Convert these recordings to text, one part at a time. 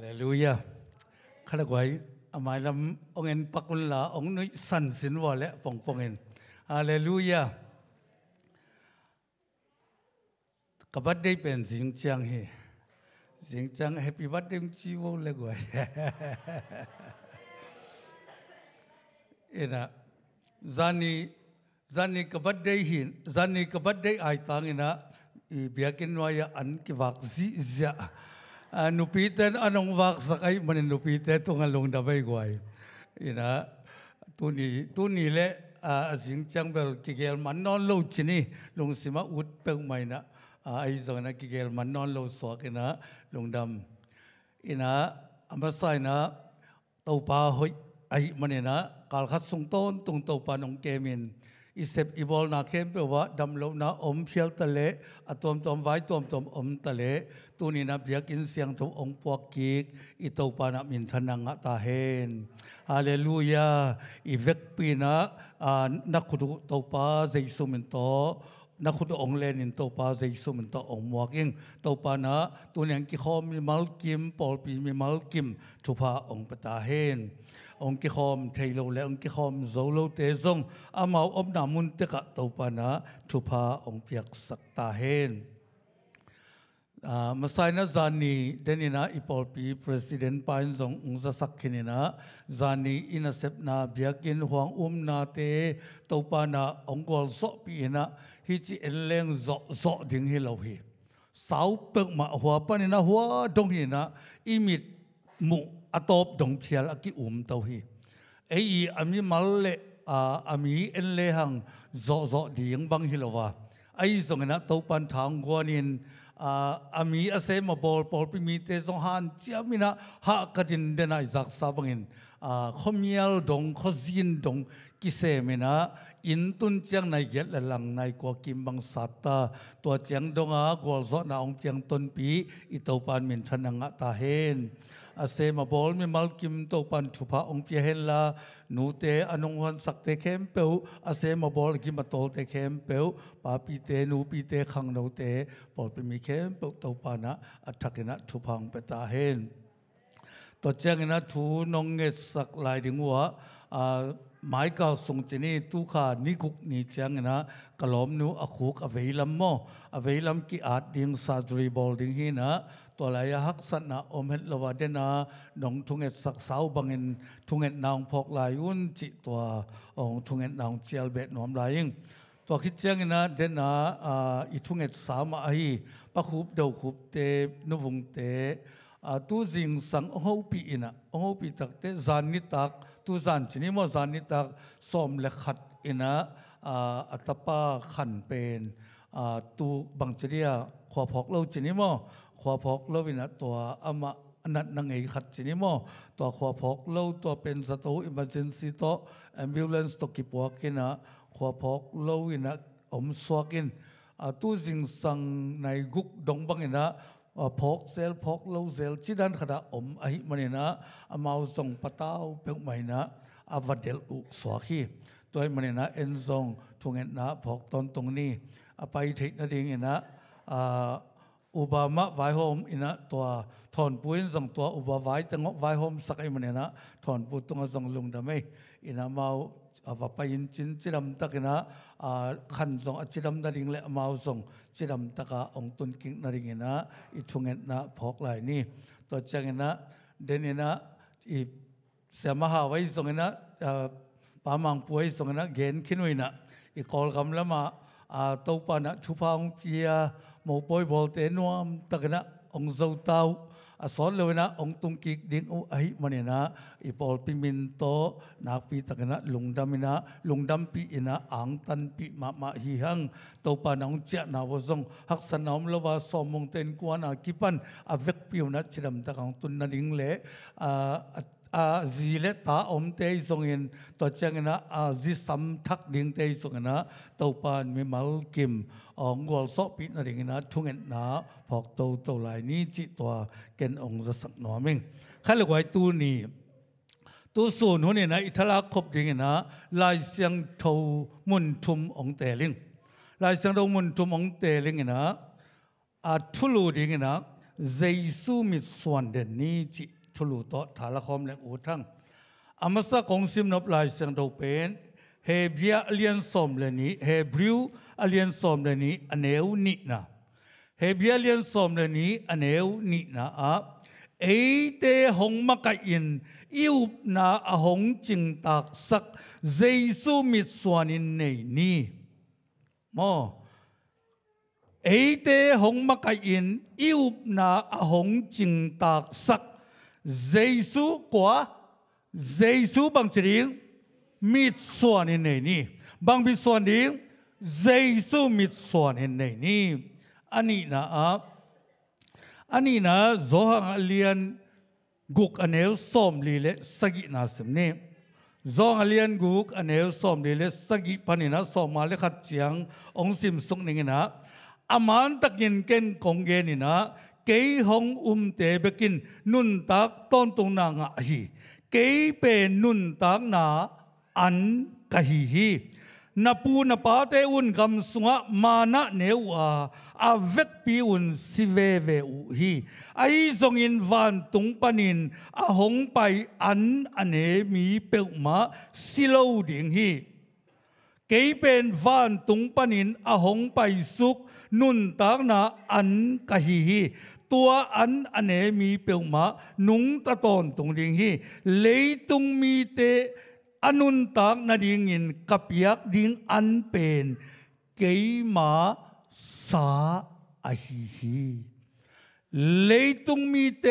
Hallelujah. Khá là quái. À, Mai lắm ông em bắt quân là ông nói sẵn xin vào lẽ bóng bóng em. Hallelujah. Các đây bên dính chàng hề. Dính chàng happy birthday chi vô lẽ quái. Ena, zani zani ka birthday hin, zani ka birthday ai tang ina biakin noya an ki vak zi zia. Dạ. นุพีเตนอันงวักสกายมันนุพีเตตุงลงดับไปกวยอีนะตุนีตุนีเละสิงจังเปรลกิเกลมันนอนลูชินีลงสิมาอุดเปิงไม่นะอไอ้สองนะกิเกลมันนอนลูสวกนะลงดำอีนะอเมซายนะเต้าป่าหอยไอ้มันนี่นะกาลขัดสุงตนตุงเต้าป่านงเกมินอิเซบอีบอลนาเข้มเปว่าดำลงนาอมเชียวตะเลอตอมตอมไว้ตอมตอมอมตะเลตูนีนับเบียกินเสียงทุกองปวกกิกอิโตปานามินทนังตาเฮนฮาเลลูยาอีเวกปีนะนักขุดโตปาเจสุมินโตนักขุดองเลนินโตปาเจสุมินโตองมวกิงโตปานะตูนี่งกิคอมีมัลกิมปอลปีมีมัลกิมทุพาองปตาเฮน ông cái hôm thấy lâu lẽ ông cái hôm dấu lâu tế dông à mau ông nà muốn tế cả tàu bà nà thu phá ông việc sắc ta hên à mà sai nà zani đến ina ipol pi president pain zong ung za sak khin ina zani ina sep na biakin hoàng um na te tàu bà nà ông gol so pi ina hi chi eleng zo zo ding hi lâu hi sáu bậc mà hoa bên ina hoa đông hi na imit mu อาตบดงเชียลอกิอุมเต้าหีไออีอมีมาเลอาอมีเอ็นเลหังจ่อจ่อดียงบังฮิลวาไอส่งงนะเต้าปันทางกวนินอาอมีอาเซมาบอลบอลพิมีเตซงฮันเจียมินะฮักกินเดนไอจักซาบังินอ่าขมิลดงขจินดงกิเซมินะอินตุนเจียงในเย็ดและหลังในกวกิมบังสัตตาตัวเจียงดงอากวลซอนาองเจียงตนปีอิเต้าปันมินทนังะตาเฮน ase ma bol mi malkim to pan thupa ong t i h e n l a nu te anung hon sak te kem peo ase ma bol kimatol te kem peo papi te nu pi te khang n a te pop mi kem to pa na athakena thupang pe ta hen to changena thu nong net sak lai ti ngua a m i c a song chini tuka ni kuk ni c h n g n a kalom nu a khuk a veilam mo a veilam ki a ding s r bol ding hina ตัวลายฮักสนะอมเห็ดละวาเดนะนองทุงเอ็ดสักสาวบังเอ็นทุงเอ็ดนางพกลายุนจิตัวองทุงเอ็ดนางเจียลเบ็ดนอมลายิงตัวคิดเจียงนะเดนะอีทุงเอ็ดสามไอปะคูบเดาคูบเตนุวงเตตูจิงสังอโอปีนะนะโอปีตักเตจานนิตักตูจานชนิมอจานนิตักสอมเลขัดอินะอัตปาขันเป็นตูบังเจียขอพอกเราจินิมอขวาพกเลวินะตัวอมะนัดนังเอกขัดจินิมอตัวขวาพกเลวตัวเป็นสตูอิมเมจินซีโตแอมบิวเลนส์ตกิปวกินะขวาพกเลวินะอมสวกินตู้จิงสังในกุกดงบังินะพกเซลพกเลวเซลชิดันขดะอมอหิมันนะอมาส่งปะเต้าเปีกใหม่นะอวัดเดลอุสวกีตัวมันนะเอ็นซองทวงเอินนะพกตอนตรงนี้ไปเทคนาดิงอ็นะอุบามะไว้โฮมอินะตัวถอนปุ้ยสังตัวอุบาไว้ตงไว้โฮมสักไอมันเนี่ยนะถอนปุ้ยตรงสังลงดำไม่อินะมาอาบไปยินจินจิรำตะกินะขันส่งจิรำนาริงและมาส่งจิรำตะกาองตุนกิงนาริงนะอิทุงเงินนะพอกไหลนี่ตัวเจงนะเดนนะอีเสมาหาไว้ส่งเงินะปามังป่วยส่งเงินะเกณฑ์ขึ้นวินะอีกอลกำละมาตัวปานะชุพังเพีย mô bôi bồ tế nuam tạc na ông dâu tao à xót lâu na ông tung kik ding u ấy mà nè na i bồ pin min to na pi tạc na lùng đam na lùng đam pi ina ang tan pi ma ma hi hang tàu pa na ông chia na vô zong hắc san na ông lâu ba so mong tên quan na kipan à vek piu na chidam tạc ông tun na ding lệ à à gì lẽ ta ông tây song in tổ chức na à gì sắm thắc điện tây song na tàu pan mi mal kim ông gọi số pin na điện na thung en na phok tàu tàu lại ni chỉ tòa ken ông ra sắc nó mình khai là gọi tu ni tu sùn hôm nay na ít itala khop điện na lai xiang tàu mun thum ông tề linh lai xiang tàu mun thum ông tề linh na à thulu điện na giây su mi suan đền ni chỉ ทลุโตถาละคอมแหลงอูทั้งอามาซากงซิมนับลายเสียงโดเป็นเฮเบียเลียนสมเลนี้เฮบริวเลียนสมเลนี้อเนวนินะเฮเบียเลียนสมเลนี้อเนวนินะอ่ะเอเตหงมไกะอินอิวนาอหงจิงตักสักเจสุมิสวานินเนนี่มอเอเตหงมไกะอินอิวนาอหงจิงตักสัก Giêsu của Giêsu bằng chữ riêng mít xuân hình này nì bằng mít xuân riêng Giêsu mít xuân hình này nì anh nà à anh nà do hàng liền gục anh em xóm lì lệ sagi nà xem nè do hàng liền gục anh em xóm lì lệ sagi pan nà xóm mà lệ khát chiang ông sim sung nè nà aman takin ken kong nè nà เกยหงอุมเตเบกินนุนตักต้นตรงนางะฮีเกยเป็นนุนตักนาอันกะหีฮีนับปูนับปาเตอุนกำสงะมานะเนวอาอาเวกปีอุนสิเวเวอุฮีไอทรงอินวานตุงปนินอาหงไปอันอันเนมีเปกมาสิโลดิงฮีเกยเป็นฟานตุงปนินอาหงไปสุกนุนตากนาอันกะฮีฮีตัวอันอันเนมีเปียวมานุงตะตอนตรงดิ่งฮีเลยตรงมีเตอันุนตากนาดิ่งินกับยักดิ่งอันเป็นเกยมาสาอาฮีฮีเลยตรงมีเต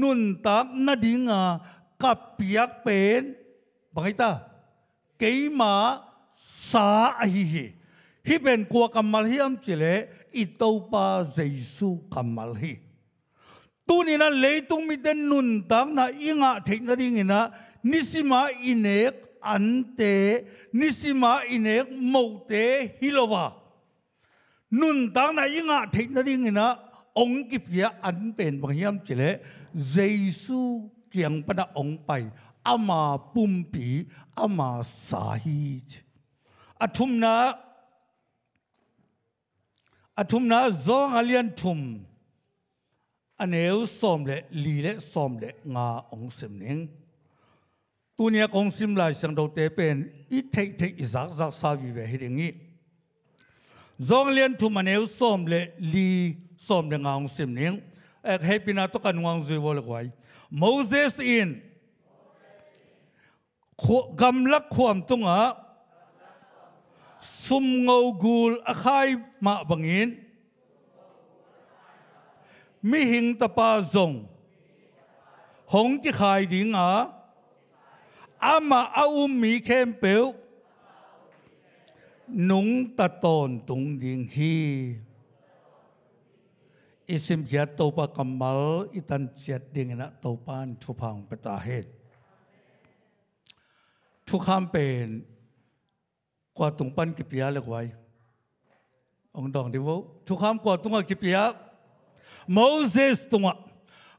นุนตากนาดิ่งอ่ะกับยักเป็นบังไงตาเกยมาสาอาฮีฮีฮิเป็นกัวกำมมาเฮียมจิเลอิตาปาเยซูกัมมัลฮีตัวนี้นะเลยตุงมีเดนุนตังนะอิงาทิกน่ดิ่งนะนิสิมาอินเอกอันเตนิสิมาอินเอกมูเตฮิโลวานุนตังนะอิงาทิกน่ดิ่งนะองกิพยาอันเป็นบางยามเจเลเยซูเกียงปนะองไปอามาปุ่มปีอามาสาฮีอะทุมนาอทุมนาซองอาเลียนทุมอันเอวสอมเละลีเละสอมเละงาองสสมนิงตัวเนี้ยองสิมลายสังดเตเป็นอิทธิทธิอิสักสักสาวิเวหิริงี้ซองเลียนทุมอันเอวสอมเละลีสอมเละงาองสสมนิงเอกเฮปินาตุกันวังจุยวลกไว้โมเสสอินกำลักความตุงอ่ะสมงกูลอคายมาบังอินมิหิงตะปาจงหงจิขายดิงอาอมาอาอุมมีเขมเปียวนุงตะตอนตุงดิงฮีอิสิมยัตปะกัมมลอิตันเจดดิงนะตปานทุพังปตาเฮทุกคำเป็นกว่าตุงปั้นกิเปียเลกไว้องดองดิวทุกคำกว่าตุงกิเปียโมเสสตุง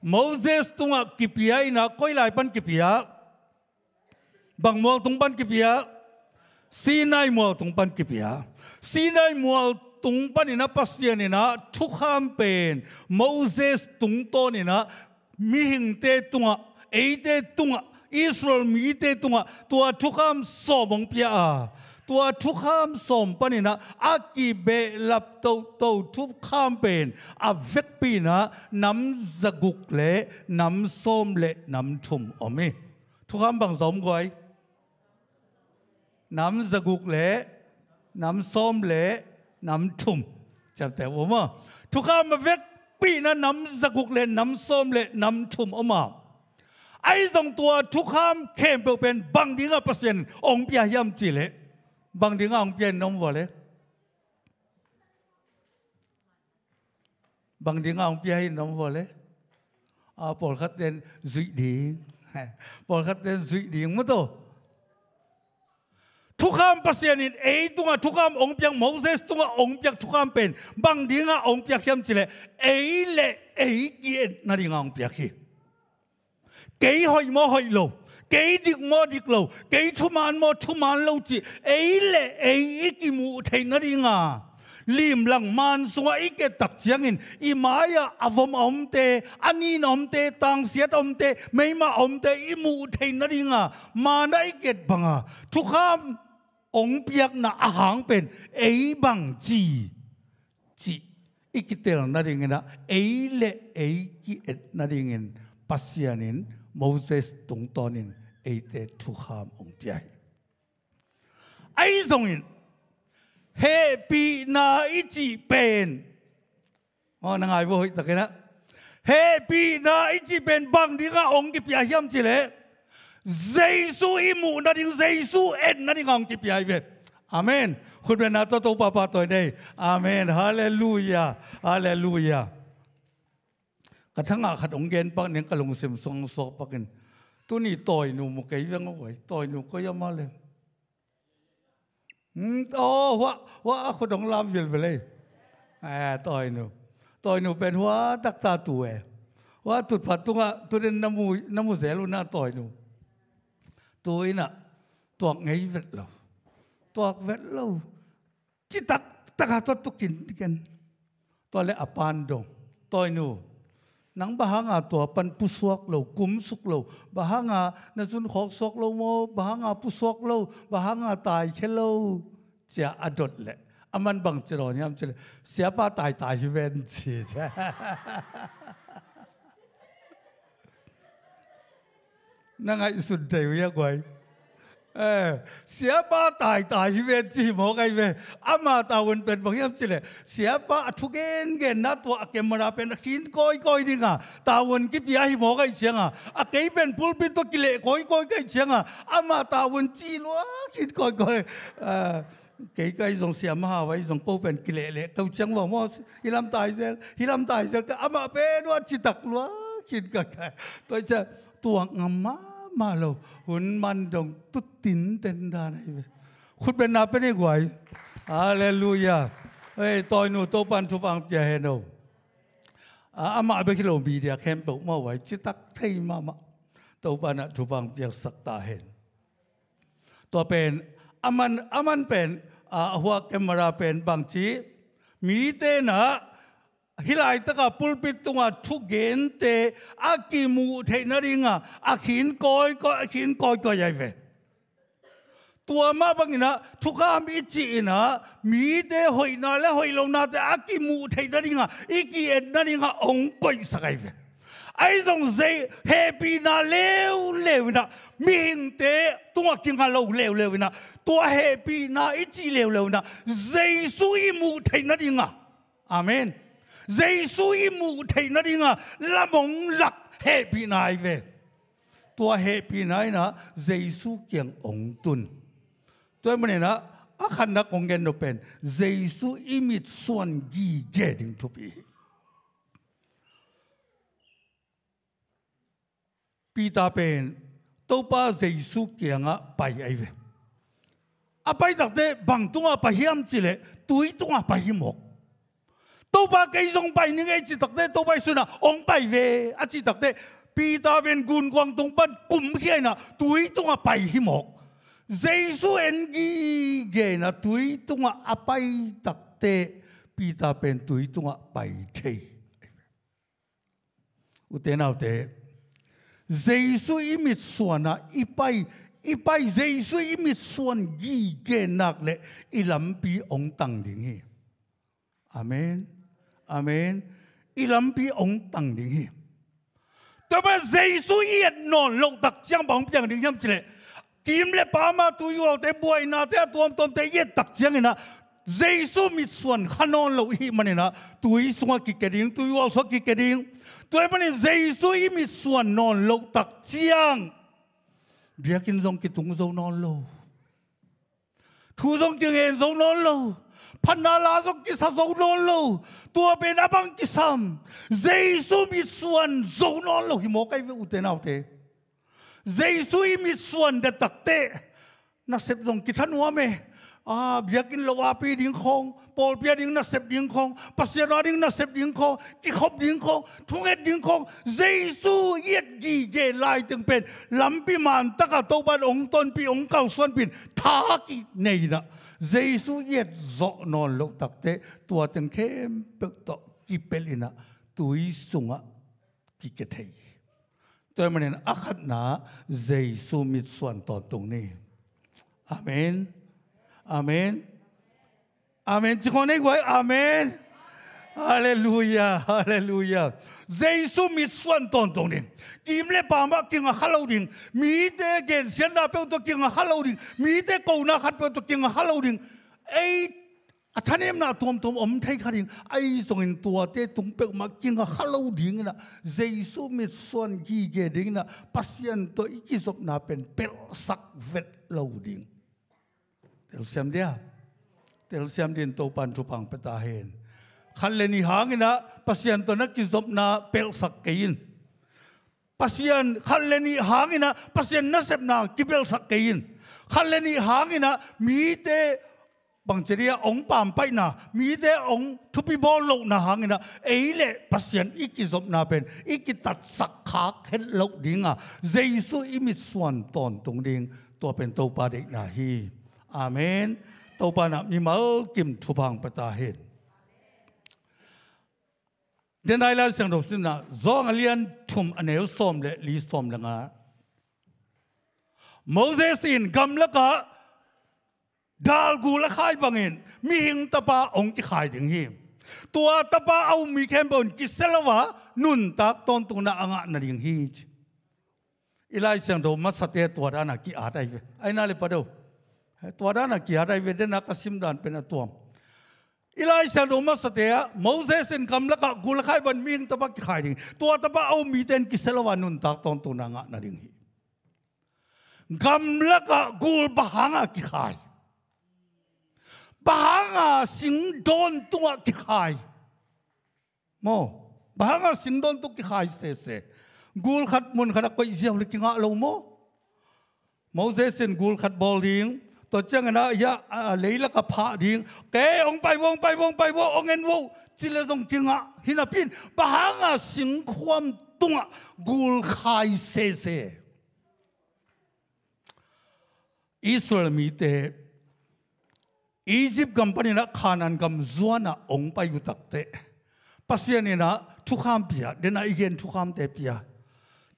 โมเสสตุงกิเปียนะก้อยลายปั้นกิเปียบางมัวตุงปั้นกิเปียซีนายมัวตุงปั้นกิเปียซีนายมัวตุงปั้นนี่นะพัสเซียนี่นะทุกคำเป็นโมเสสตุงโตนี่นะมีหิงเตตุงเอเตตุงอิสราเอลมีเตตุงตัวทุกคำสอบงเปียตัวทุกข้ามสมปนินะอากีเบลับโตโตทุกข้ามเป็นอาเวกปีนะน้ำสกุกเละน้ำส้มเละน้ำชุ่มอมิทุกข้ามบางสมกอย น้ำสกุกเละน้ำส้มเละน้ำชุ่มจำแต่มว่าทุกข้ามมาเวกปีนะน้ำสกุกเละน้ำส้มเละน้ำชุ่มอมา ไอ้สองตัวทุกข้ามเข้มเป็นบังดิ้งเปอร์เซ็นต์องค์พิยามจีเละ bằng tiếng Anh biến nông vào đấy bằng tiếng Anh biến nông vào đấy à bỏ khát tên duy đi bỏ khát tên duy đi mất đâu ทุกคำภาษาเนี่ยเอตุงะทุกคำองค์เปียกโมเสสตุงะองค์เปียกทุกคำเป็นบางดีงะองค์เปียกเข้มจิเลเอเล่เอเกียนนาดีงะองค์เปียกฮีเกยหอยมอหอยโล cái được được lâu 几滴摩滴路，几出万摩出万路子，诶咧诶，一个母体那里啊。liềm lăng man xóa ấy cái đặc chiang in i mai à avom om te anh ani om te tang siết om te mấy mà om te i mu thấy nó đi ngà mà nó ít cái bằng à chú kham ông biết na à hàng bên ấy bằng chi chi ít cái tiền nó đi ngà ấy là ấy cái nó đi ngà pasianin ม o s e s ตรงตอนนี้เอเดทุกขามองใจไอ้ส่งนิ้เฮปีนาอิจิเป็นว่านังไงบ่ไตะกันนะเฮปีนาอิจิเป็นบางทีก็องค์กิพยาเฮียมจิเล่เซย์สูอิมูนั่นเองเซย์สูเอ็นนั่นเององค์กิพยาเวทอาเมนคุณเป็นนัตโตตาปปาตัวนี้อาเมนฮาเลลูยาฮาเลลูยากระทั่งอาขัดองเกนปักเนี่ยกระลงเสียมทรงซอกปักกันตัวนี้ต่อยหนูมุกไก่ยังเอาไว้ต่อยหนูก็ยังมาเลยอืมโอ้ว่าว่าคนของลำเยลไปเลยแอต่อยหนูต่อยหนูเป็นหัวตักตาตัวว่าตุดผัดตุงะตัวเด่นน้ำมูน้ำมูเสลุน่าต่อยหนูตัวน่ะตัวไงเวทเราตัวเวทเราจิตตักตักหาตัวตุกินกันตัวเละอปานดงต่อยหนูนังบาฮังอาตัวปันผู้สวกเรากุมสุกเราบาฮังอานจุนขอกสวกเราโมบาฮังอาผู้สวกเราบาฮังอาตายเค่เราจะอดดแหละอามันบังจรอนี่ยมเจรเสียป้าตายตายเวนชีใช่นั่งไอ้สุดใจวิ่งไวเออเสียป้าตายตายที่เวจีหมอกไอเวอามาตาวันเป็นบางยามจีเลยเสียป้าทุกเง็นเกณฑ์นัดวะเกมราเป็นขินก้อยก้อยดิ่งอ่ะตาวันกิบยาหิหมอกไอเชียงอ่ะอาเกยเป็นปุเป็นตกิเลก้อยก้อยไอเชียงอ่ะอามาตาวันจีล้วขินก้อยก้อยเออเกยก็ยังเสียมหาไว้ยังปูเป็นกิเลเลยเต้าเชียงว่ามอสฮิลามตายเซลฮิลามตายเซลก็อามาเป็นว่าจิตตักล้วขินก้อยตัวจะตัวงามมากมาลราหุ่นมันดงตุตินเต็นดานไปคุณเป็นนาเป็นไอ้กวยอาเลลูยาเฮ้ยตอยหนูโตปันทุบังเจะเห็นเราอาอามาไปขี้ลมบีเดียแคมป์มาไหวจิตตักเทยมามะโตปันทุบังเยังสักตาเห็น ตัวเป็นอามันอามันเป็นอาหัวแกมราเป็นบางชีมีเตนะ hi lai taka pulpit tunga thu gen te a ki mu the na ringa a khin koi ko a khin koi ko yai ve tua ma bangina thu ka mi chi ina mi te hoi na le hoi lo na te a ki mu the na ringa i ki en na ringa ong koi sakai ve ai dòng dây hệ bị na leo leo na miền tế tua kinh hà lâu leo leo na tua hệ bị na ít chi leo leo na dây suy mu thấy nó đi ngà amen giấy suy mù thầy nó đi ngà là mong lạc hệ bị nai về tua hệ bị nai nà giấy su kiện ông tuân tôi muốn nè à khăn đã công gen được bền giấy su imit suan gì dễ đình thu bị ta bền tôi pa giấy su kiện à bài ấy về à bài đặc thế bằng tung à bài hiểm chỉ lệ túi tung à bài hiểm một 都把给用拜你个一读的都拜顺啊，往拜 về 啊，一读的比大边军广东班滚起呢，对中啊拜希望。耶稣恩基嘅呢，对中啊阿拜读的比大边对中啊拜体。有点好的，耶稣一米算啊，一拜。一拜耶稣一米算意见那嘞，一人比王当灵去，阿门。Amen. Y Ilampi ong tang ding hi. Tama Jesus yet non lok tak chiang bang piang ding yam chile. Kim le pa mà tu yu te buai na te tuam tom te yet tak chiang na. Jesus mi suan khanon lo hi manena tu i sunga ki keding tu yu so ki keding. Tu manen Jesus i mi suan non lok tak chiang. Biakin zong ki tung zong non lo. Thu zong tiếng en zong non lo. พนนาลาสกิสโซนอนโลตัวเป็นอบังกิซัมเจสุมิส่วนสุนอนโลหิโมกัยอุเตนเอาเตเจสุมิส่วนเดตักเตนักเสพงกิทันวัเมอาเบียกินลวาปีดิ้งคง ปอลเปียดิ้งนัเสพดิ้งคง ปัสยาดิ้งนัเสพดิ้งคงกิขบดิ้งคงทุงเอ็ดดิ้งคง เจสุเย็ดกีเยลายตึงเป็น ลำปีมันตะกะโตบันองตนปีองเก่าส่วนปินทากิในนะ Giêsu yết rõ non lộc tắc tế tua từng khem bậc tọ kịp bel ina tui sunga kì kết thầy tôi mà nên ác hạt ná Giêsu mít soạn tọt tung nè Amen Amen Amen chỉ còn này gọi Amen ฮาเลลูยา ฮาเลลูยาเจซูมิส่วนตนตรงนี้กิมเลปามักิงฮาโลดิงมีเตเกนเซียนดาเปตุกิงฮาโลดิงมีเตโกนาคัดเปตุกิงฮาโลดิงเออท่านเอ็มนาทอมทอมอมไทยคันิงเอ้ยส่งินตัวเตตุงเปิลมากิงฮาโลดิงนะเจซูมิส่วนกีเกดิงนะปัสยันตัวอีกสศพนาเป็นเปิลสักเวทโลดิงเตลเซมเดียเตลเซมดินโตปันทุปังเปตาเฮนขันเลนิหางินะพัศยันตัวนักกิจบนา เปลสักเกินพัศยันขันเลนิหางินะพัศยันนัเสบนากิเปลสักเกินขันเลนิหางินะมีเตบางเจริยองปามไปนะมีแต่องทุบิบอลลงนะหางนะเอ๋เละพัศยันอีกิจบนาเป็นอีกิตัดสักขาเห็นลกดิงอ่ะเจสุอิมิส่วนตอนตรงดิงตัวเป็นตัวปาเด็กนาฮีอาเมนตัวปานะมีเมากิมทุบังปตาเห็นเดนไอลาเสียงรบสินะจองเลียนถุมอเนวสมเลลีสมลังอาโมเสสินกำลงกะดาลกูละขายบังเงินมีหิงตะปาองค์ที่ขายถึงหิมตัวตะปาเอามีแคมบอนกิเซลวะนุ่นตักตอนตุงนาอ่างนนิ่งหิจอีไลเสียงรบมาสเตตัวด้านกกอาได้ไอนาเลปะเดวตัวด้านกกอาได้เวเดนักสิมดานเป็นตัวมอีไลเซนโดมาสเตียมอเซสินคำละกักุลขายบันมิงตะบักขายดิตัวตะบะเอามีเตนกิเซลวานุนตักตอนตุนังะนาดิงฮีกำลักะกุลบังะกิขายบังะสิงดอนตัวกิขายโมบังะสิงดอนตุกิขายเสเสกุลขัดมุนขัดก็อิเซลกิงะเลวโมมอเซสินกุลขัดบอลดิงตัวเจ้าเงนะยะเลยละกับพระดิ้งแกองไปวงไปวงไปวงองเงินวงจิเลตรงจิงอ่ะหินพินปะหางอ่ะสิงความตุงอ่ะกูลขายเซเซอิสราเอลมีเตอียิปต์กัมปนีนะขานันกัมจวนอ่ะองไปอยู่ตักเตปัสยานีนะทุกขามเปียเดนไอเกนทุกขามเตเปีย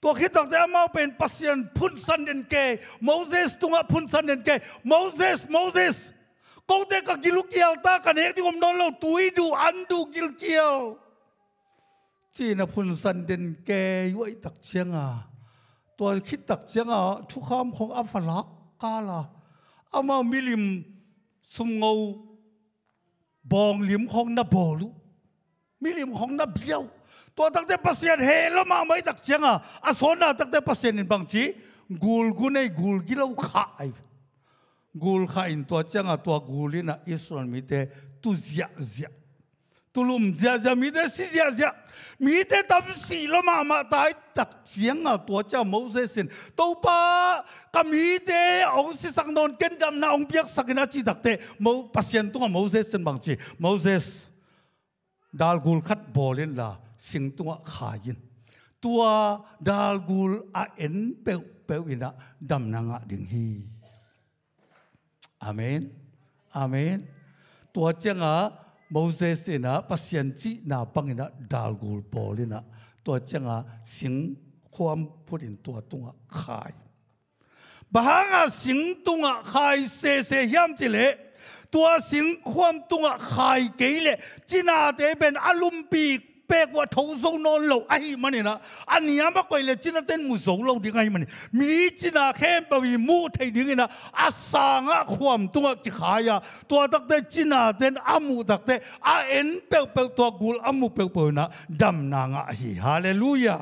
ตัวคิดตัางจตมาเป็นปัสยันพุ่นสันเดนเกโมเสสตุงะพุ่นสันเดนเกโมเสสโมเสสกงเตกกิลุกิลตากันเอกที่ผมนอนเราตุยดูอันดูกิลกิลจีนพุ่นสันเดนเกยุ้ยตักเชียงอ่ะตัวคิดตักเชียงอ่ะทุกคำของอัฟลักกาละอามามิลิมสมเงาบองลิมของนับโบลุมิลิมของนับเบี้ยว to tak te pasien he lo ma mai tak chianga a ah. ah, sona tak te pasien in bang chi gul gu gunai gul gilo kha ai gul kha in to changa ah, to gulina israel mi te tu zia zia tulum zia zia mi te si zia zia mi te tam si lo ma ma tai tak chianga to cha moses in to pa ka mi te ong si sang non ken dam na ong piak sakina chi tak te mo pasien tu moses in bang chi moses dal gul khat bolin la สิงตัวขายินตัวดาลกูลอาเอ็นเปวเปวอินะดำนางะดิงฮีอาเมนอาเมนตัวเจ้าอ่ะโมเสสนะปัสยันจีนาปังอินะดาลกูลปอลินะตัวเจงาอะสิงความพูดินตัวตุงะขายบางอ่ะสิงตุงะขายเซเซยามจิเลตัวสิงความตุงะขายเกเลจินาเตเป็นอลุมปีปกว่าทงสงนนลงไอ้มันนี่นะอันนี้มาก่อยเลยจินเต้นมูสงลงดีไงมันมีจินาเข้มปวิมูไทยดีไงนะอาสางะความตัวกิขายาตัวตักเตจินาเต้นอามูตักเตอาเอ็นเปลเปลตัวกูอามูเปลเปลนะดำนางะฮีฮาเลลูยา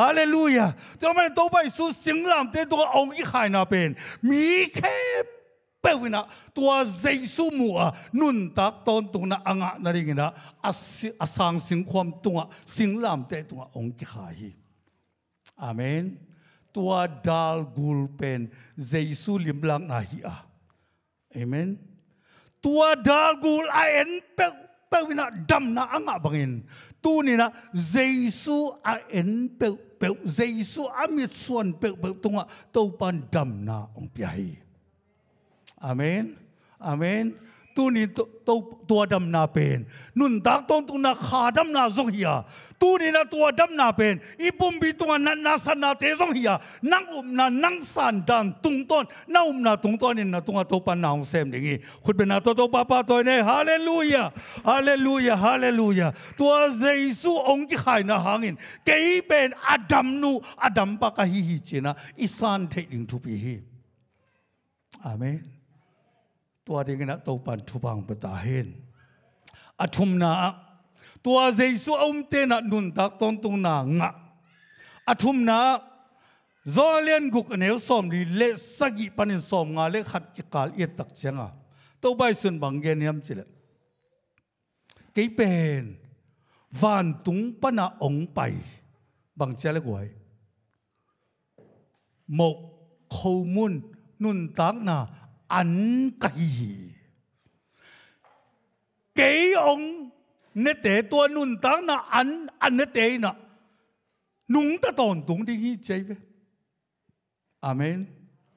ฮาเลลูยาตัวมันต้องไปสู้สิงหลำเต้ตัวองค์กิขายนาเป็นมีเข้ม pewina tua zaisu mua nunta nun tak ton na anga na ring asang sing kwam tunga sing lam te tunga ong ki amen tua dal gulpen pen jaisu lim na hi a amen tua dal gul a pe pewina dam na anga bangin tu ni na jaisu a pe pe amit suan pe pe tunga to pan dam na ong pi Amen. Amen. Tu ni to to Adam na pen. Nun dak ton tu na khadam na zong hiya. Tu ni na tu Adam na pen. I bum bi tu na na san na te zong hiya. Nang um na nang san dan tung ton. Na um na tung ton in na tunga to pan na ong sem dingi. Khut ben na to to papa to ne. Hallelujah. Hallelujah. Hallelujah. Tu a Jesu ong ki khai na hangin. Kei ben adam nu adam pa ka hi hi chena. Isan te ding tu pi hi. Amen. ตัวดีกันะตัวปันทุบังปตาเห็นอาทุมนาตัวเจสุอมเตนะนุนตักตนตุงนางะอาทุมนาจอเลียนกุกเนวสอมลีเลสกิปันินสอมงาเลขัดกิกาลเอตักเชงะตัวใบส่วนบางเกนยมจิเลกี่เป็นวานตุงปนาองไป บางเจลกวยหมกขมุนนุนตักนาอันกะฮีกองเนตเตตัวนุนตังนะอันอันเนตเตนะนุงตะตอนตุงดิฮีเจเวอามน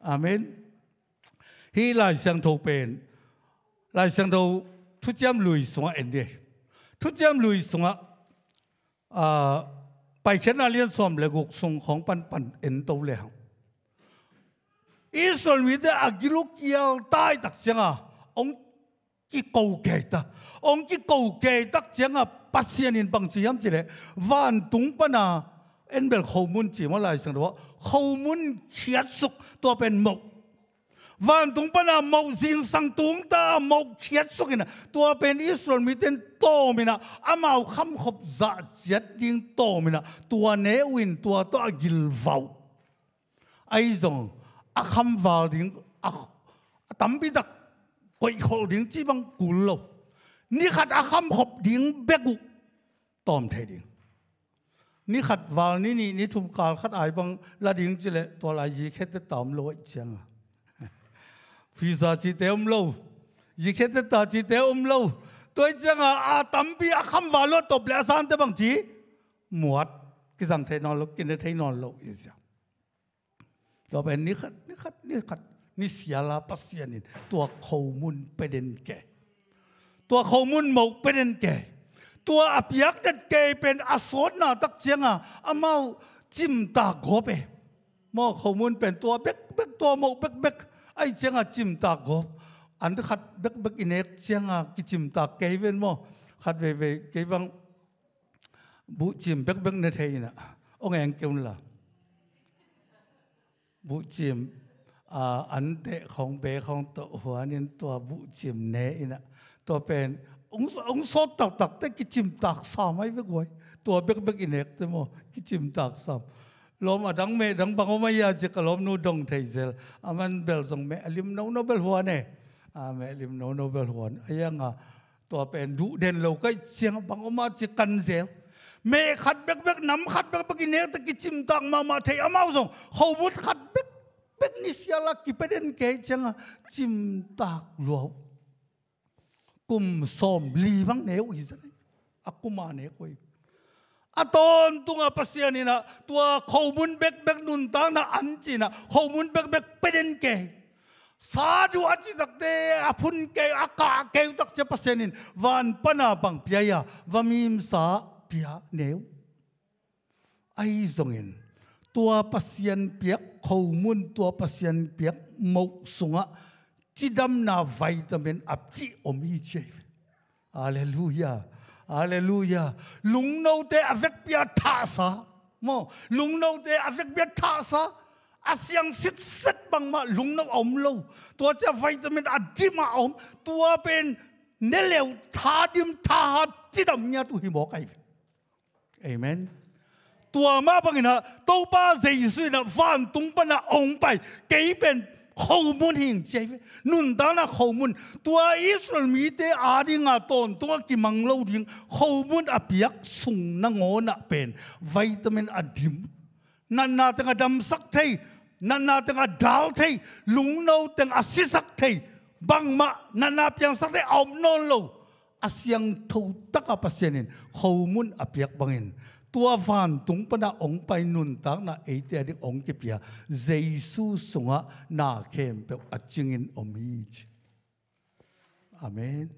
อามนฮีลาชังโทเปนลาชังโททุจมลุยสงเอ็นเดทุจมลุยสงอ่า ไปเชนอาเลียนสอมเหลกุกสงของปันปันเอ็นโตแล้วอิสราเอลมีแต่อากิลุกยลใตยตักเสียงอ่องกิโกเกิตองค์กิโกเกิดตักเสียงอ่ะปัสเซียนินบังชียมจีเลย วันตุงปนา เอ็นเบลขมุนจีมาลายสังดว่าขมุนเขียดสุกตัวเป็นหมกวันตุงปนาเมาซิงสังตุงตาเมาเขียดสุกินะตัวเป็นอิสราเอลมีแต่โตมินะอามาคำขบจัดเจ็ดยิงโตมินะตัวเนวินตัวตัวกิลวาวไอ้จง à khăm vào đến à tắm bị đặc quậy khổ chi chỉ bằng cú lộ ni khát akham khăm hộp đến bé cụ tòm thế đến ni khát vào ni ni ni thùng cà khát ai bằng là đến chỉ lệ tòa lại gì khét tới tòm lộ chẳng à phi giờ chỉ tế um lâu gì khét tới tòa chi tế um lâu tôi chẳng à à tắm bị à khăm vào lộ tộp lẽ sang tới bằng chỉ muat cái rằng thế nó lúc kia thấy nó lộ gì sao ต่อไปนี่ขัดนี่ขัดนี่ขัดนี่เสียลาปัสเซียนินตัวเขามุนเปเดนแก่ตัวเขามุนหมกเปเดนแก่ตัวอับยักษ์จดเกยเป็นอสนน่ะตักเชียงอ่ะอาเมาจิมตาโกเปมอเขามุนเป็นตัวเบกเบกตัวหมกเบกเบกไอเชียงอ่ะจิมตาโกอันที่ขัดเบกเบกอินเอกเชียงอ่ะกิจิมตาเกยเว้นมอขัดเวเวเกยบังบุจิมเบกเบกเนเร์น่ะองเองเกี่ยวน่ะบุจิมอันเตะของเบของตัวหัวนี่ตัวบุจิมเนอินะตัวเป็นององสดตักตักแต่กิจิมตักสามไม่เบกไว้ตัวเบกเบกอินเอกเตมอกิจิมตักสามลมอดังเมดังบังไม่ยาจิกลมนูดงเทเซลอามันเบลสงเมอลิมโนโนเบลหัวเนี่ยอาเมลิมโนโนเบลหัวอายังอ่ะตัวเป็นดุเด่นเราก็เสียงบังออกมาจิกันเซลเมขัดเบกเบกน้ำขัดเบกเบกินเนตะกิจิมตังมามาเทอามาส่งเขามุดขัดเป็กนิเสียลักกิเป็นเกจังจิมตากหลวกุมสอมลีบังเนวอีสันอากุมาเนกุยอาตอนตุงอาปัสยานีนะตัวเขามุนเบกเบกนุนตางนะอันจีนะเขามุนเบกเบกเป็นเกสาธุอาจิตักเตอาพุนเกอากาเกตักเจปัสยานินวันปนาบังพิยาวามีมสาพิยาเนวไอซงเงินตัวปัสยันเปียกขมุนตัวปัสยันเปียกมกสุงะจิดำนาไวตามินอับจิอมีเจฟอาเลลูยาอาเลลูยาลุงโนเตอเวกเปียท่าซะโมลุงโนเตอเวกเปียท่าซะอาเสียงสิทธิ์สัต์บังมาลุงโนอมโลตัวเจาไวตามินอัดจิมาอมตัวเป็นเนเลวท่าดิมท่าจิดำเนี่ยตุหิบอกไกเอเมนตัวมาบังินะตัวป้าใจสุนะฟันตุงปนะองไปเกี่เป็นข้อมูลหิงใจนุ่นตานะข้อมูลตัวอิสราเอลมีแต่อาดิงาตอนตัวกิมังเลาดิงข้อมูลอภิยักสุงนงอนะเป็นวิตามินอดิมนันนาตังดัมสักเทยนันนาตังดาวเทยลุงโนตังอสิสักไทยบังมะนันนาเพียงสักเทยอมโนโลอาซียงทูตักอภัสเซนินข้อมูลอภิยักบังเอง tua van tung pa na ong pai nun tak na ei te di ong ke pia jesu sunga na khem pe aching in omi amen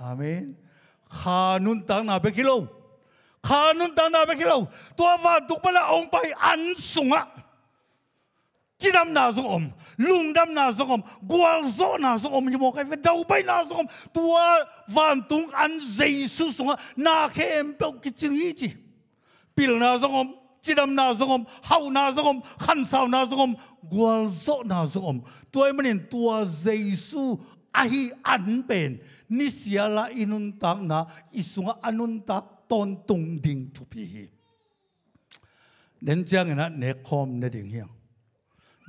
amen kha nun tak na pe kilo kha nun tak na pe kilo tua van tung pa na ong pai an sunga chi dam na zong om lung dam na zong om gwal zo na zong om yimo kai ve dau pai na zong om tua van tung an jesu sunga na khem pe kiching hi chi pil na zongom chidam na zongom hau na zongom khan sau na zongom gwal zo na zongom tuai manin tua jesu ahi an pen ni sia la inun tak na isunga anun tak ton tung ding tu pi hi den chang na ne khom na ding hiang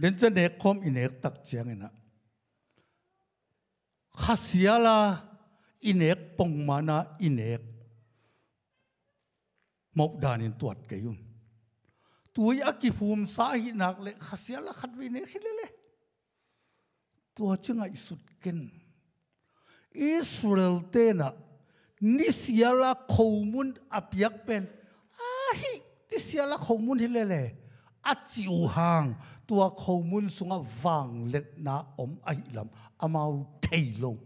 den cha ne khom in ek tak chang na khasiala inek pongmana inek มกดานินตรวจเกยุนตัวยากิภูมิสาหินักเลยขเสียละขัดวินเขิเลเลยตัวจึงไอสุดเกนอิสราเอลเตนะนิเสียละขมุนอับยักเป็นอาฮินิเสียละขมุนฮิเลเลอาจิวหางตัวขมุนสุงวังเล็กนาอมไอลำอามาวเทลง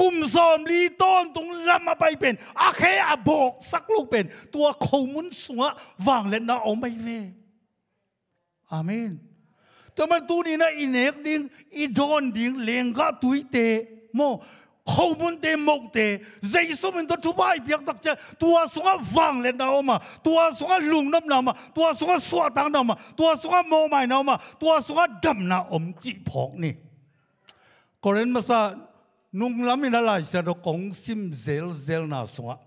กุมซอมลีต้นตรงลำมาไปเป็นอาเคอาโบกสักลูกเป็น ตัวขมุนสัววางเล่นนะเอาไม่เวอามนแต่มันตูนี่นะอินเอกดิงอีดอนดิงเลงกะตุยเตโมขมุนเตมกเตใจสมันตัวทุบไปเพียกตักเจตัวสงวางเล่นนะเอมาตัวสงลุงน้ำนามา ตัวสงสวตังนามา ตัวสงโมไม่นามา ตัวสงดำนาอมจีพอกนี่กรณีมาซานุ่งล้ำมินาลายเสดกงซิมเซลเซลนาสงะ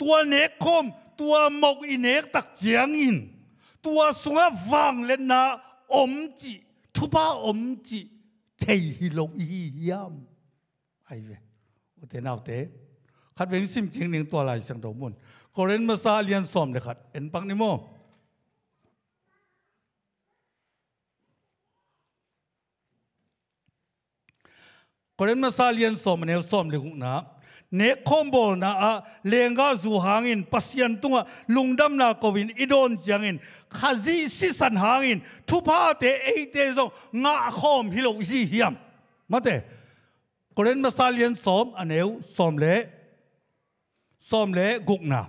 ตัวเนกคมตัวมกอินเนกตักเจียงอิน ตัวสงะวังเลนนาอมจิทุบ้าอมจิเทฮิโลอียามไอเวอเตนเอาเตขัดเวงซิมจริงหนึ่งตัวลายเสียงดมุนโคเรนมาซาเลียนซอมเลยขัดเอ็นปังนิโมคนเรามาซาเลียนสอมเนลสอมเลกุนะเนคอมโบอลนะอเลงก้าจูฮางอินปัสยันตุงะลุงดัมนาโควินอิดอนจังอินคาซีซิสันฮางอินทุพาเตเอเตซองงาคอมฮิโลฮีฮิมมาเตคนเรามาซาเลียนสอมอเนเอวสอมเลสอมเลกุกนะ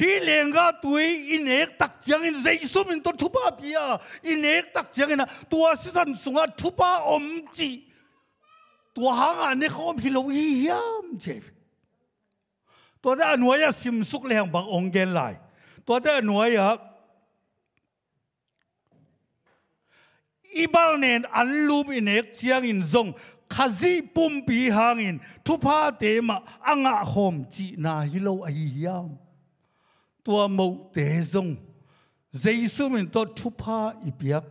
ฮีเลงก้าตุยอินเอกตักจังอินเจสุมินตุทุพาพิยาอินเอกตักจังอินนะตัวซิสันสุงะทุพาอมจีตัวหางอันนี้เขาพิโลยี่ยมเจฟตัวเด้หน่วยยาสิมสุกแรงบางองค์เกลไหลตัวเด้หน่วยยาอีบาลเนนอันลูบอินเอกเชียงอินซงขจีปุ่มปีหางอินทุพาเตมะอังอาหอมจีนาฮิโลอหิยามตัวมูเตซง เจสุมินตัวทุพาอีเปียก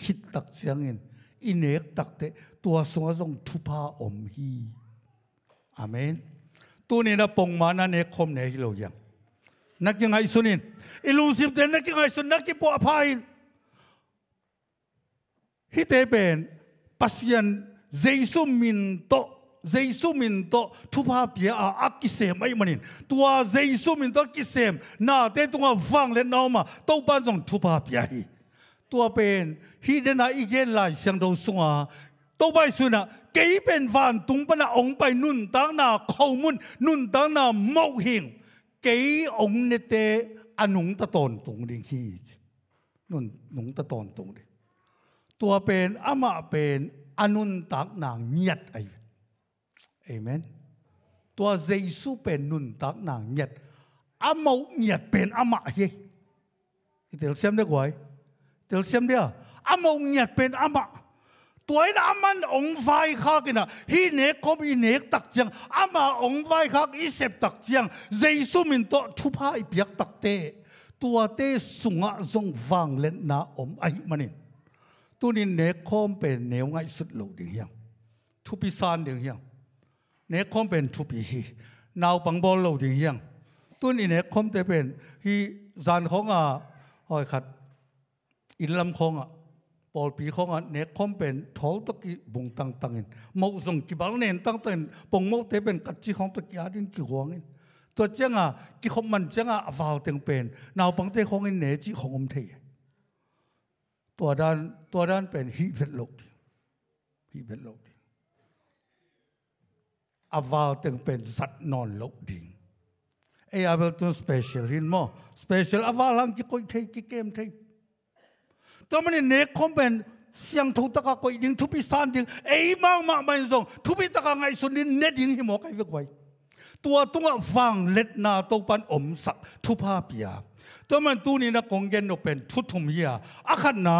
คิดตักเชียงอินอินเอกตักเตตัวสงสงทุพาอมฮีอาเมนตัวนี้นะปงมานะเนคมเนฮิโลยังนักยังไงสุนินอิลูสิบเดนนักยังไงสุนนักที่ปวพายฮิเตเป็นปัสยันเจสุมินโตเจสุมินโตทุพาเปียอาอักิเซมไอ้มันินตัวเจสุมินโตกิเซมน่าเตตัวฟังเล่นเอามาต้องปนส่งทุพาเปียฮีตัวเป็นฮิเดนาอีเกนไลเสียงดสุงา tô bay xuyên à cái bên van tung bên là ông bay nun tăng na khâu mun nun tăng na mậu hình cái ông nè tê anh ông ta tồn tung đi khi nun ông ta tồn tung đi tua bên ama bên anh nun tăng na nhật ấy amen tua giê su bên nun tăng na nhật amau nhật bên ama hi tel xem đấy quái tel xem đi à amau nhật bên ama ตัวนั้นอามันองไฟคากินะฮีเนกบอีเนกตักเจียงอามาองไฟคากอีเสบตักเจียงเจสุมินโตทุพายเปียกตักเตตัวเตสุงะจงฟังเล่นนาอมไอมันินตัวนี้เนกคอมเป็นเนวไงสุดหลูดิ่งยังทุพิซานดิ่งยังเนกคอมเป็นทุพิฮีนาวปังบอลโลเดิ่งยังตัวนี้เนกคอมจะเป็นฮีจานของอ่ะหอยขัดอินลำคงอ่ะปอลพีของอันเนคอมเป็นทอลตะกี้บุงตังตังเองมอสงกิบาลเนนตังตังปงมอเตเป็นกัจจิของตะกี้อาดินกิหวงเองตัวเจ้าอ่ะกิคอมมันเจ้าอ่ะฟาวเต็งเป็นนาวปังเตของอันเนจิของอมเทยตัวด้านตัวด้านเป็นฮีเวนโลกฮีเวนโลกอาวาลเต็งเป็นสัตว์นอนโลกดิงเอ้ยเอาเบลนตัวสเปเชียลหินมอสเปเชียลอาวาหลังกิคอยเทยกิเกมเทยตัวมั้เนีคอมเป็นเสียงทุตะกาก็ยิงทุบิสานยิงเอ้มางมัไมันส่งทุบิตะกังไงสุนีเนตยิงหิมอกไอ้เวกไวตัวตุงอ่ะฟังเล็ดนาโตปันอมสักทุพภาพปียตัวมันตัวนี้นะคงเกนเป็นทุ่ทุ่มเฮียอาขนะ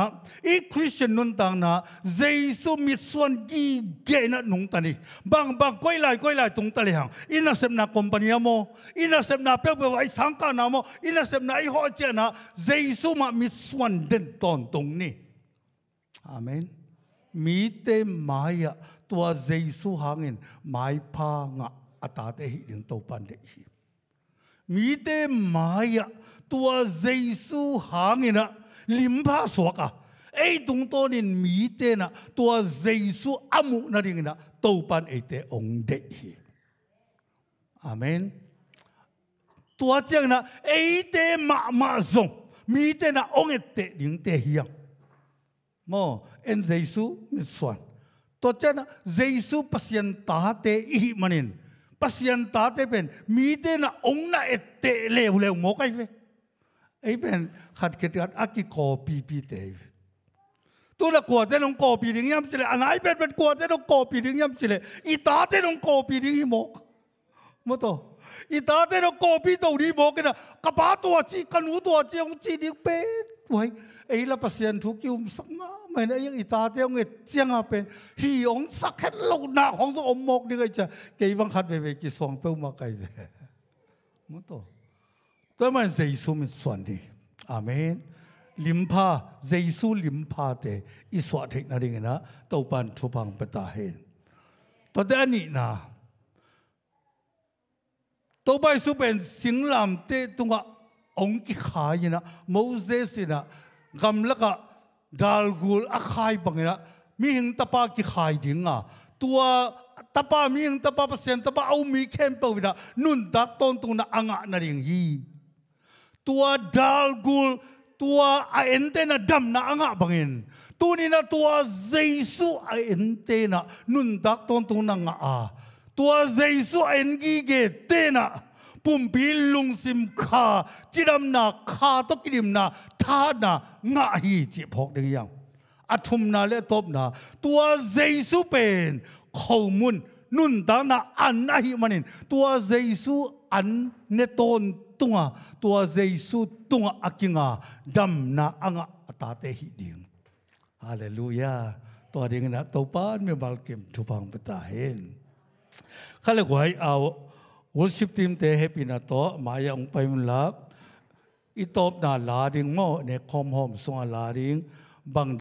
อีคริสเตียนนุ่นต่างนะเยซูมิส่วนกีเกนนุนตานีบางบางก้อยลายก้อยลายตรงตะเลียงอินาเซมนาคอมพานีโมอินาเซมนาเปียบไว้สังกานามโมอินาเซมนาไอหัวเจนะเยซูมามิส่วนเด่นตอนตรงนี้อเมนมีเตมายาตัวเยซูหางินไม่พังอะอาตาเตหิดึงตัวปันเดหิมีเตมายาตัวเยซูหางเนะลิมพาสวกอ่ะไอ้ตรงตัวนี่มีเตนะตัวเยซูอามุนาริงนะตัวปันไอเตองเดฮีอาเมนตัวเจ้านะไอเตมามาซงมีเตนะองเอเตดิงเตฮียงโมเอ็นเยซูมิสวนตัวเจ้านะเยซูปัสยันตาเตอีมันินปัสยันตาเตเป็นมีเตนะองนะเอเตเลวเลวโมกัยเฟไอ้เป็นขัดเกตการอักกอปีปีเตยตัวละกวดเจ้าองกอปีดึงย้ำสิเลยอันไหนเป็นเป็นกวดเจ้าองกอปีดึงย้ำสิเลยอีตาเจ้าองกอปีดึงหิมกมั้งตัวอีตาเจ้าองกอปีตัวดี้หมกนะกระเป๋าตัวจีกันหูตัวจีองจีดึงเป็นไว้ไอ้ละเปอร์เซ็นทุกยมสักมาไม่ได้ยังอีตาเจ้าเงยเจีเงอ่เป็นหิองสักแค่ลูกหน้าของสมอมกดีกว่าจะเกี่ยวกับขัดไปไปกิ่สองเป้ามาไกลเลยมั้งตัวามั这么耶稣们算的，阿门。林帕耶稣林帕的，一说的那里个呢，都办出帮不大黑。到底你呢？都拜书本新郎的东啊，红吉哈伊ั某些是呢，咁那个达古阿开帮个呢？มีหิงตาปากิขายดิงอะตัวตาปามีหิงตาปาเปอร์เซ็นต์ตาปาเอามีแค่เปอรวินะนุ่นดักต้นตุงน่ะอ่างนั่นเองยี่ tua dalgul tua a na dam na anga bangin na tua jesu a entena nun dak ton tu na nga a tua jesu a ngi ge tena pumpi lung sim kha chiram na kha to kirim na tha na nga hi chi phok ding yang a thum na le top na tua jesu pen khomun nun da na an na hi manin tua jesu an ne ton tunga tua Jesu tunga akinga dam na anga atate hi ding haleluya to ding na topan me balkim tupang betahin kale kwai aw worship team te happy na to maya ong paimla itop na lading mo ne kom hom sunga lading bang